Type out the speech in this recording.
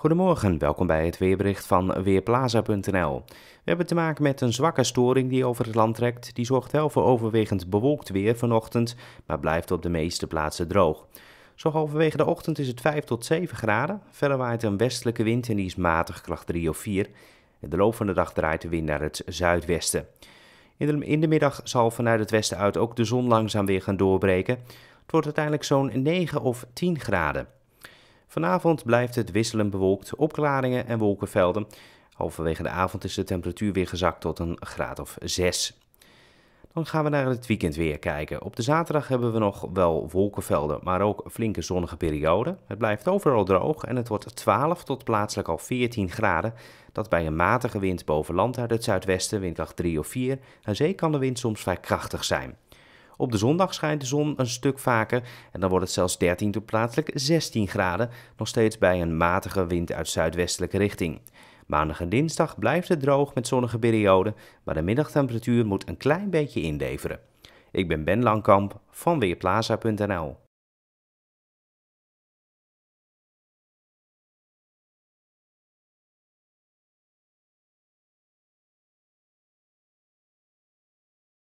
Goedemorgen, welkom bij het weerbericht van Weerplaza.nl. We hebben te maken met een zwakke storing die over het land trekt. Die zorgt wel voor overwegend bewolkt weer vanochtend, maar blijft op de meeste plaatsen droog. Zo halverwege de ochtend is het 5 tot 7 graden. Verder waait een westelijke wind en die is matig kracht 3 of 4. de loop van de dag draait de wind naar het zuidwesten. In de, in de middag zal vanuit het westen uit ook de zon langzaam weer gaan doorbreken. Het wordt uiteindelijk zo'n 9 of 10 graden. Vanavond blijft het wisselend bewolkt, opklaringen en wolkenvelden. Halverwege de avond is de temperatuur weer gezakt tot een graad of 6. Dan gaan we naar het weekend weer kijken. Op de zaterdag hebben we nog wel wolkenvelden, maar ook flinke zonnige perioden. Het blijft overal droog en het wordt 12 tot plaatselijk al 14 graden. Dat bij een matige wind boven land uit het zuidwesten, windkracht 3 of 4. Aan zee kan de wind soms vrij krachtig zijn. Op de zondag schijnt de zon een stuk vaker en dan wordt het zelfs 13 tot plaatselijk 16 graden, nog steeds bij een matige wind uit zuidwestelijke richting. Maandag en dinsdag blijft het droog met zonnige perioden, maar de middagtemperatuur moet een klein beetje inleveren. Ik ben Ben Langkamp van Weerplaza.nl